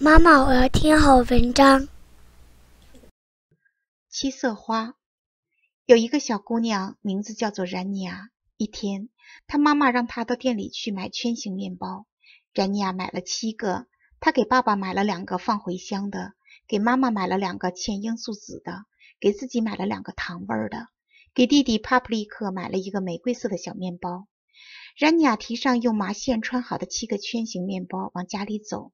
妈妈，我要听好文章。七色花，有一个小姑娘，名字叫做冉尼亚。一天，她妈妈让她到店里去买圈形面包。冉尼亚买了七个，她给爸爸买了两个放茴香的，给妈妈买了两个嵌罂粟籽的，给自己买了两个糖味的，给弟弟帕普利克买了一个玫瑰色的小面包。冉尼亚提上用麻线穿好的七个圈形面包往家里走。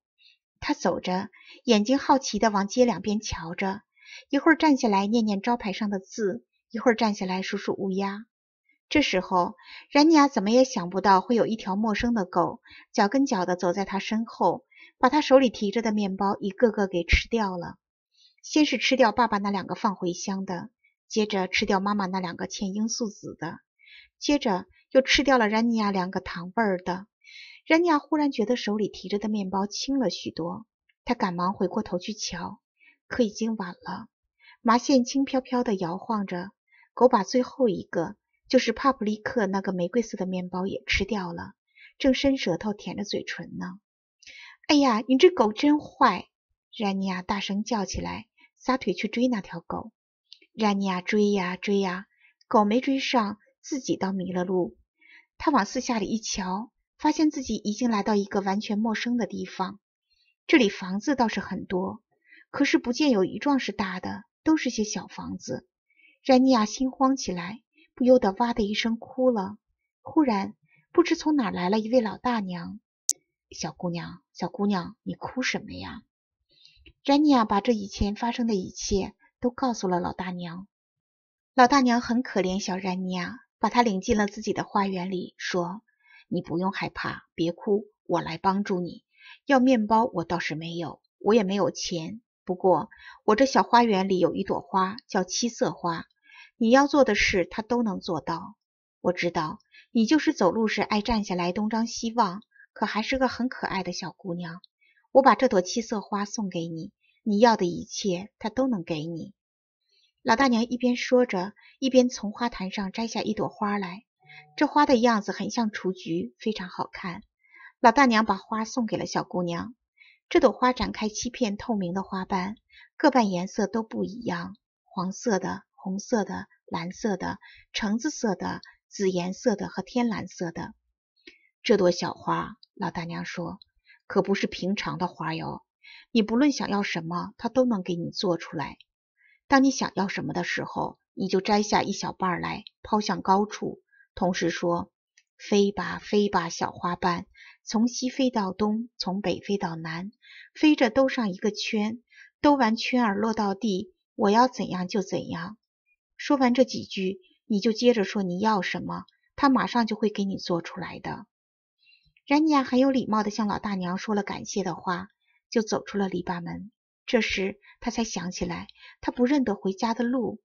他走着，眼睛好奇地往街两边瞧着，一会儿站下来念念招牌上的字，一会儿站下来数数乌鸦。这时候，冉尼亚怎么也想不到会有一条陌生的狗，脚跟脚地走在他身后，把他手里提着的面包一个个给吃掉了。先是吃掉爸爸那两个放茴香的，接着吃掉妈妈那两个嵌罂粟籽的，接着又吃掉了冉尼亚两个糖味儿的。冉尼亚忽然觉得手里提着的面包轻了许多，他赶忙回过头去瞧，可已经晚了。麻线轻飘飘的摇晃着，狗把最后一个，就是帕布利克那个玫瑰色的面包也吃掉了，正伸舌头舔着嘴唇呢。哎呀，你这狗真坏！冉尼亚大声叫起来，撒腿去追那条狗。冉尼亚追呀追呀，狗没追上，自己倒迷了路。他往四下里一瞧。发现自己已经来到一个完全陌生的地方，这里房子倒是很多，可是不见有一幢是大的，都是些小房子。詹妮亚心慌起来，不由得哇的一声哭了。忽然，不知从哪来了一位老大娘：“小姑娘，小姑娘，你哭什么呀？”詹妮亚把这以前发生的一切都告诉了老大娘。老大娘很可怜小詹妮亚，把她领进了自己的花园里，说。你不用害怕，别哭，我来帮助你。要面包我倒是没有，我也没有钱。不过我这小花园里有一朵花，叫七色花。你要做的事，它都能做到。我知道你就是走路时爱站下来东张西望，可还是个很可爱的小姑娘。我把这朵七色花送给你，你要的一切，它都能给你。老大娘一边说着，一边从花坛上摘下一朵花来。这花的样子很像雏菊，非常好看。老大娘把花送给了小姑娘。这朵花展开七片透明的花瓣，各瓣颜色都不一样：黄色的、红色的、蓝色的、橙子色的、紫颜色的和天蓝色的。这朵小花，老大娘说，可不是平常的花哟。你不论想要什么，它都能给你做出来。当你想要什么的时候，你就摘下一小瓣来，抛向高处。同时说：“飞吧，飞吧，小花瓣，从西飞到东，从北飞到南，飞着兜上一个圈，兜完圈儿落到地，我要怎样就怎样。”说完这几句，你就接着说你要什么，他马上就会给你做出来的。冉尼亚很有礼貌地向老大娘说了感谢的话，就走出了篱笆门。这时他才想起来，他不认得回家的路，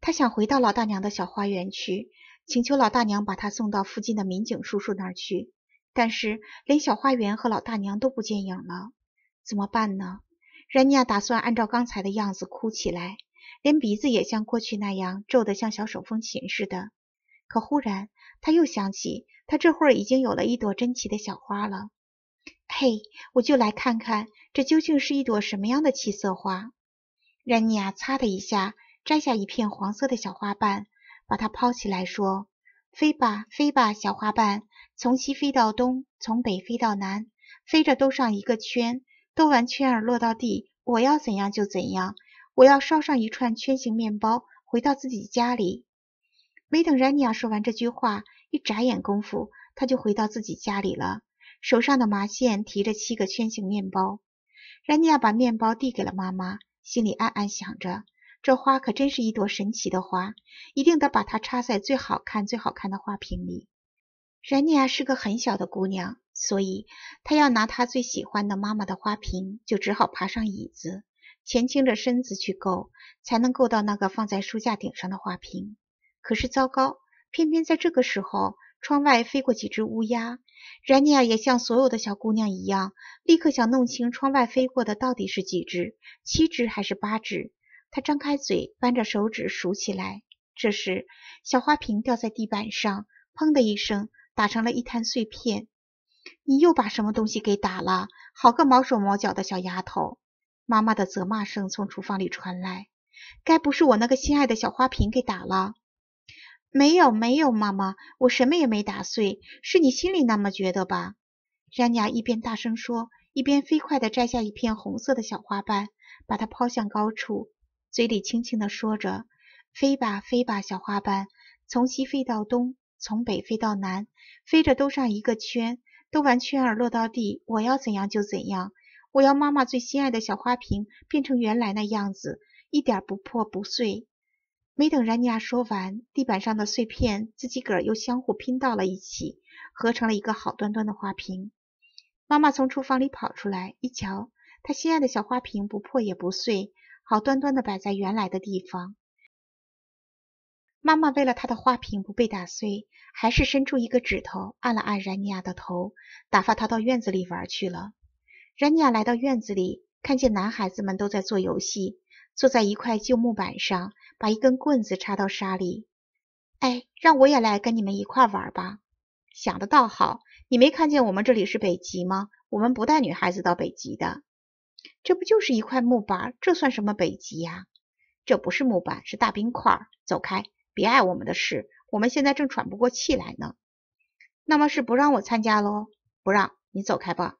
他想回到老大娘的小花园去。请求老大娘把她送到附近的民警叔叔那儿去，但是连小花园和老大娘都不见影了，怎么办呢？然尼亚打算按照刚才的样子哭起来，连鼻子也像过去那样皱得像小手风琴似的。可忽然，他又想起他这会儿已经有了一朵珍奇的小花了。嘿，我就来看看这究竟是一朵什么样的七色花。然尼亚擦的一下摘下一片黄色的小花瓣。把它抛起来，说：“飞吧，飞吧，小花瓣，从西飞到东，从北飞到南，飞着兜上一个圈，兜完圈儿落到地。我要怎样就怎样，我要烧上一串圈形面包，回到自己家里。”没等冉尼亚说完这句话，一眨眼功夫，他就回到自己家里了，手上的麻线提着七个圈形面包。冉尼亚把面包递给了妈妈，心里暗暗想着。这花可真是一朵神奇的花，一定得把它插在最好看、最好看的花瓶里。然尼亚是个很小的姑娘，所以她要拿她最喜欢的妈妈的花瓶，就只好爬上椅子，前倾着身子去够，才能够到那个放在书架顶上的花瓶。可是糟糕，偏偏在这个时候，窗外飞过几只乌鸦。然尼亚也像所有的小姑娘一样，立刻想弄清窗外飞过的到底是几只，七只还是八只？他张开嘴，扳着手指数起来。这时，小花瓶掉在地板上，砰的一声，打成了一滩碎片。你又把什么东西给打了？好个毛手毛脚的小丫头！妈妈的责骂声从厨房里传来。该不是我那个心爱的小花瓶给打了？没有，没有，妈妈，我什么也没打碎，是你心里那么觉得吧？冉雅一边大声说，一边飞快地摘下一片红色的小花瓣，把它抛向高处。嘴里轻轻地说着：“飞吧，飞吧，小花瓣，从西飞到东，从北飞到南，飞着兜上一个圈，兜完圈儿落到地。我要怎样就怎样。我要妈妈最心爱的小花瓶变成原来那样子，一点不破不碎。”没等然尼亚说完，地板上的碎片自己个儿又相互拼到了一起，合成了一个好端端的花瓶。妈妈从厨房里跑出来，一瞧，她心爱的小花瓶不破也不碎。好端端的摆在原来的地方。妈妈为了她的花瓶不被打碎，还是伸出一个指头按了按冉尼亚的头，打发她到院子里玩去了。冉尼亚来到院子里，看见男孩子们都在做游戏，坐在一块旧木板上，把一根棍子插到沙里。哎，让我也来跟你们一块玩吧。想的倒好，你没看见我们这里是北极吗？我们不带女孩子到北极的。这不就是一块木板？这算什么北极呀？这不是木板，是大冰块。走开，别碍我们的事。我们现在正喘不过气来呢。那么是不让我参加喽？不让你走开吧？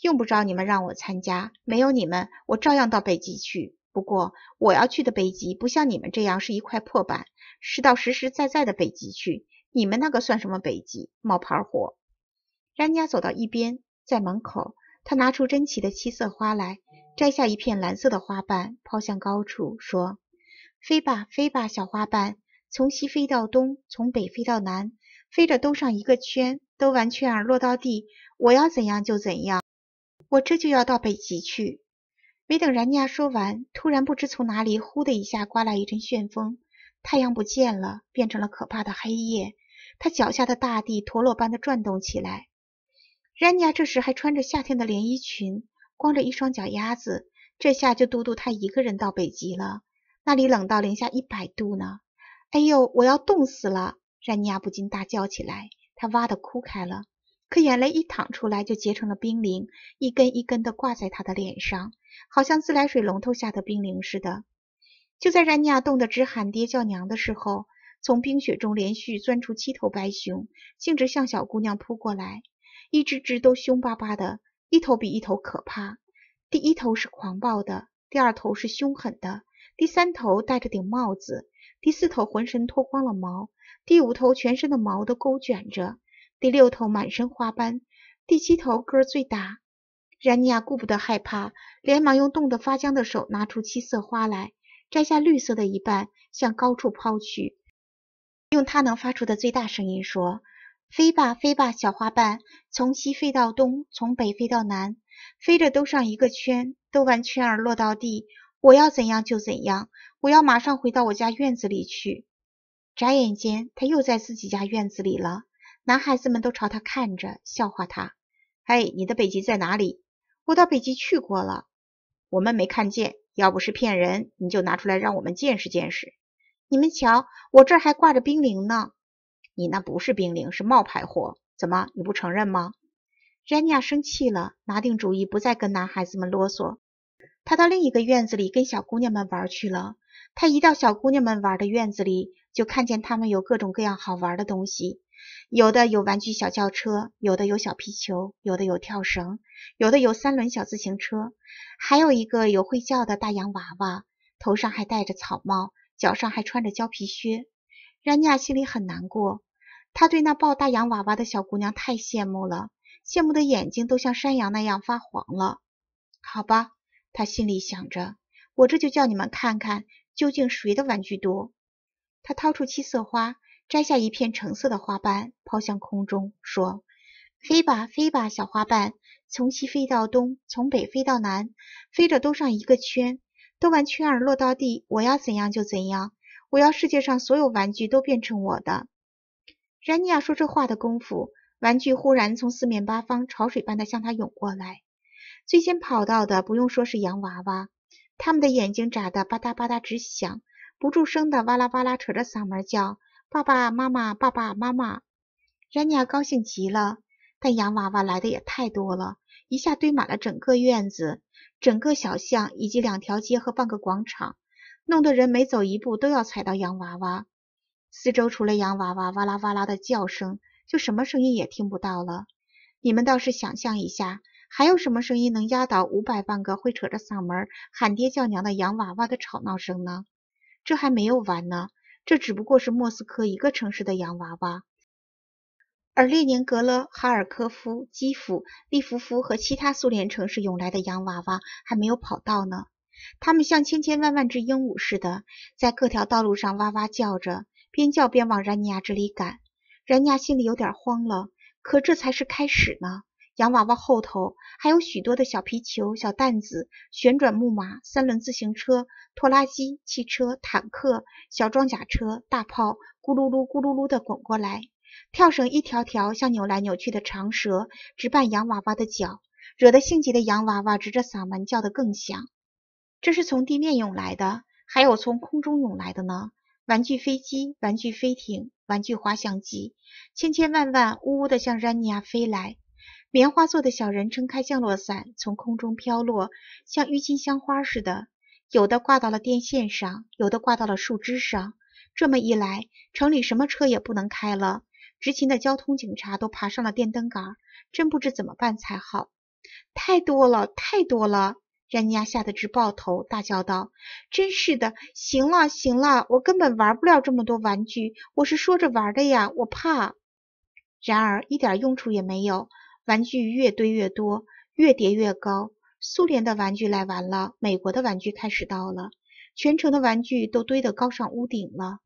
用不着你们让我参加，没有你们，我照样到北极去。不过我要去的北极不像你们这样是一块破板，是到实实在在的北极去。你们那个算什么北极？冒牌货。冉家走到一边，在门口。他拿出珍奇的七色花来，摘下一片蓝色的花瓣，抛向高处，说：“飞吧，飞吧，小花瓣，从西飞到东，从北飞到南，飞着兜上一个圈，兜完圈儿落到地，我要怎样就怎样。我这就要到北极去。”没等然尼亚说完，突然不知从哪里呼的一下刮来一阵旋风，太阳不见了，变成了可怕的黑夜。他脚下的大地陀螺般的转动起来。然尼亚这时还穿着夏天的连衣裙，光着一双脚丫子，这下就嘟嘟他一个人到北极了，那里冷到零下一百度呢！哎呦，我要冻死了！然尼亚不禁大叫起来，她哇地哭开了，可眼泪一淌出来就结成了冰凌，一根一根地挂在他的脸上，好像自来水龙头下的冰凌似的。就在冉尼亚冻得直喊爹叫娘的时候，从冰雪中连续钻出七头白熊，径直向小姑娘扑过来。一只只都凶巴巴的，一头比一头可怕。第一头是狂暴的，第二头是凶狠的，第三头戴着顶帽子，第四头浑身脱光了毛，第五头全身的毛都勾卷着，第六头满身花斑，第七头个最大。冉尼亚顾不得害怕，连忙用冻得发僵的手拿出七色花来，摘下绿色的一半，向高处抛去，用它能发出的最大声音说。飞吧，飞吧，小花瓣，从西飞到东，从北飞到南，飞着兜上一个圈，兜完圈儿落到地。我要怎样就怎样，我要马上回到我家院子里去。眨眼间，他又在自己家院子里了。男孩子们都朝他看着，笑话他：“嘿，你的北极在哪里？我到北极去过了，我们没看见。要不是骗人，你就拿出来让我们见识见识。你们瞧，我这儿还挂着冰凌呢。”你那不是冰凌，是冒牌货。怎么，你不承认吗？詹妮亚生气了，拿定主意不再跟男孩子们啰嗦。她到另一个院子里跟小姑娘们玩去了。她一到小姑娘们玩的院子里，就看见她们有各种各样好玩的东西，有的有玩具小轿车，有的有小皮球，有的有跳绳，有的有三轮小自行车，还有一个有会叫的大洋娃娃，头上还戴着草帽，脚上还穿着胶皮靴。冉尼亚心里很难过，她对那抱大洋娃娃的小姑娘太羡慕了，羡慕的眼睛都像山羊那样发黄了。好吧，她心里想着，我这就叫你们看看，究竟谁的玩具多。她掏出七色花，摘下一片橙色的花瓣，抛向空中，说：“飞吧飞吧，小花瓣，从西飞到东，从北飞到南，飞着兜上一个圈，兜完圈儿落到地，我要怎样就怎样。”我要世界上所有玩具都变成我的！冉尼亚说这话的功夫，玩具忽然从四面八方潮水般的向他涌过来。最先跑到的，不用说是洋娃娃，他们的眼睛眨得吧嗒吧嗒直响，不住声的哇啦哇啦扯着嗓门叫“爸爸妈妈，爸爸妈妈”。冉尼亚高兴极了，但洋娃娃来的也太多了，一下堆满了整个院子、整个小巷以及两条街和半个广场。弄得人每走一步都要踩到洋娃娃，四周除了洋娃娃哇啦哇啦的叫声，就什么声音也听不到了。你们倒是想象一下，还有什么声音能压倒五百万个会扯着嗓门喊爹叫娘的洋娃娃的吵闹声呢？这还没有完呢，这只不过是莫斯科一个城市的洋娃娃，而列宁格勒、哈尔科夫、基辅、利夫夫和其他苏联城市涌来的洋娃娃还没有跑到呢。他们像千千万万只鹦鹉似的，在各条道路上哇哇叫着，边叫边往然尼亚这里赶。然尼亚心里有点慌了，可这才是开始呢。洋娃娃后头还有许多的小皮球、小担子、旋转木马、三轮自行车、拖拉机、汽车、坦克、小装甲车、大炮，咕噜噜、咕噜噜的滚过来。跳绳一条条像扭来扭去的长蛇，直绊洋娃娃的脚，惹得性急的洋娃娃直着嗓门叫得更响。这是从地面涌来的，还有从空中涌来的呢。玩具飞机、玩具飞艇、玩具滑翔机，千千万万呜呜的向 r 尼亚飞来。棉花做的小人撑开降落伞，从空中飘落，像郁金香花似的。有的挂到了电线上，有的挂到了树枝上。这么一来，城里什么车也不能开了。执勤的交通警察都爬上了电灯杆，真不知怎么办才好。太多了，太多了。詹妮亚吓得直爆头，大叫道：“真是的，行了行了，我根本玩不了这么多玩具，我是说着玩的呀，我怕。”然而一点用处也没有，玩具越堆越多，越叠越高。苏联的玩具来完了，美国的玩具开始到了，全城的玩具都堆得高上屋顶了。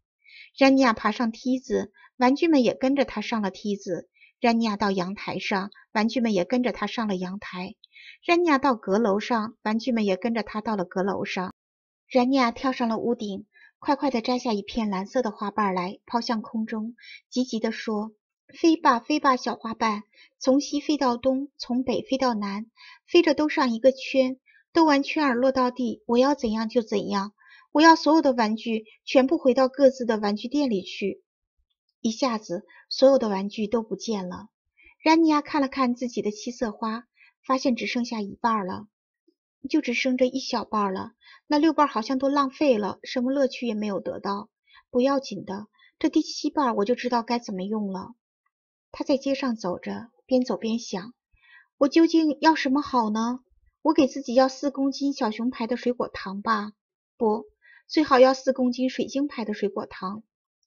詹妮亚爬上梯子，玩具们也跟着她上了梯子。詹妮亚到阳台上，玩具们也跟着她上了阳台。冉尼亚到阁楼上，玩具们也跟着他到了阁楼上。冉尼亚跳上了屋顶，快快地摘下一片蓝色的花瓣来，抛向空中，急急地说：“飞吧，飞吧，小花瓣，从西飞到东，从北飞到南，飞着兜上一个圈，兜完圈儿落到地。我要怎样就怎样，我要所有的玩具全部回到各自的玩具店里去。”一下子，所有的玩具都不见了。冉尼亚看了看自己的七色花。发现只剩下一半了，就只剩这一小半了。那六半好像都浪费了，什么乐趣也没有得到。不要紧的，这第七半我就知道该怎么用了。他在街上走着，边走边想：我究竟要什么好呢？我给自己要四公斤小熊牌的水果糖吧？不，最好要四公斤水晶牌的水果糖，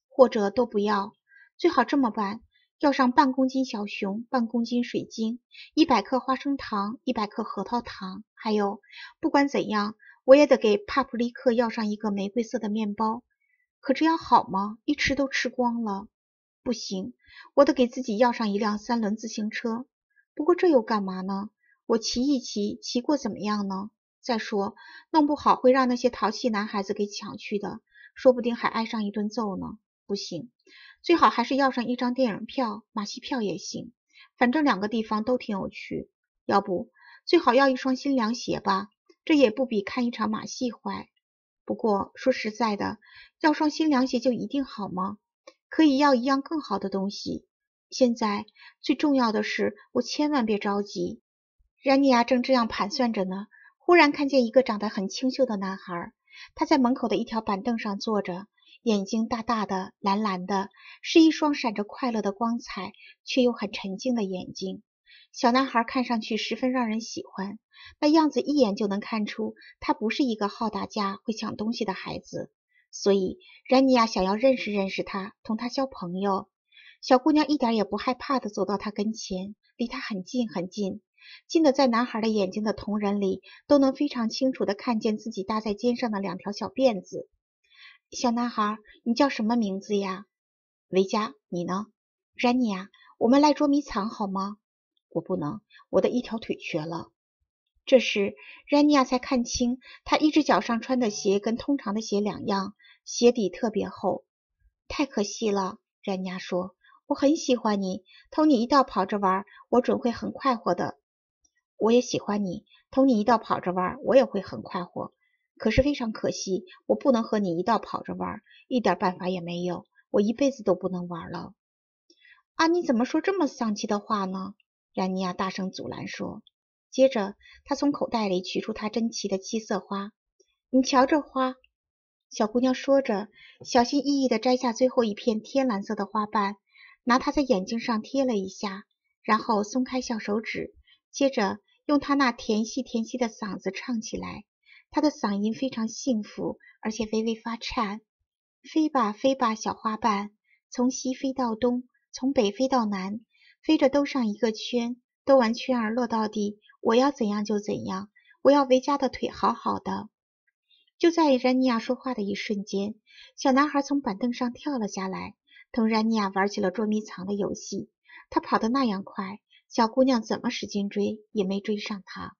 或者都不要。最好这么办。要上半公斤小熊，半公斤水晶，一百克花生糖，一百克核桃糖，还有，不管怎样，我也得给帕普利克要上一个玫瑰色的面包。可这样好吗？一吃都吃光了。不行，我得给自己要上一辆三轮自行车。不过这又干嘛呢？我骑一骑，骑过怎么样呢？再说，弄不好会让那些淘气男孩子给抢去的，说不定还挨上一顿揍呢。不行，最好还是要上一张电影票，马戏票也行，反正两个地方都挺有趣。要不，最好要一双新凉鞋吧，这也不比看一场马戏坏。不过说实在的，要双新凉鞋就一定好吗？可以要一样更好的东西。现在最重要的是，我千万别着急。冉尼亚正这样盘算着呢，忽然看见一个长得很清秀的男孩，他在门口的一条板凳上坐着。眼睛大大的，蓝蓝的，是一双闪着快乐的光彩却又很沉静的眼睛。小男孩看上去十分让人喜欢，那样子一眼就能看出他不是一个好打架、会抢东西的孩子。所以，冉尼亚想要认识认识他，同他交朋友。小姑娘一点也不害怕的走到他跟前，离他很近很近，近得在男孩的眼睛的瞳仁里都能非常清楚的看见自己搭在肩上的两条小辫子。小男孩，你叫什么名字呀？维加，你呢詹妮啊，我们来捉迷藏好吗？我不能，我的一条腿瘸了。这时詹妮亚才看清，他一只脚上穿的鞋跟通常的鞋两样，鞋底特别厚。太可惜了詹妮亚说，我很喜欢你，同你一道跑着玩，我准会很快活的。我也喜欢你，同你一道跑着玩，我也会很快活。可是非常可惜，我不能和你一道跑着玩，一点办法也没有，我一辈子都不能玩了。啊，你怎么说这么丧气的话呢？让尼亚大声阻拦说。接着，他从口袋里取出他珍奇的七色花，你瞧这花。小姑娘说着，小心翼翼地摘下最后一片天蓝色的花瓣，拿它在眼睛上贴了一下，然后松开小手指，接着用她那甜细甜细的嗓子唱起来。他的嗓音非常幸福，而且微微发颤。飞吧，飞吧，小花瓣，从西飞到东，从北飞到南，飞着兜上一个圈，兜完圈儿落到地。我要怎样就怎样，我要维嘉的腿好好的。就在冉尼亚说话的一瞬间，小男孩从板凳上跳了下来，同冉尼亚玩起了捉迷藏的游戏。他跑得那样快，小姑娘怎么使劲追也没追上他。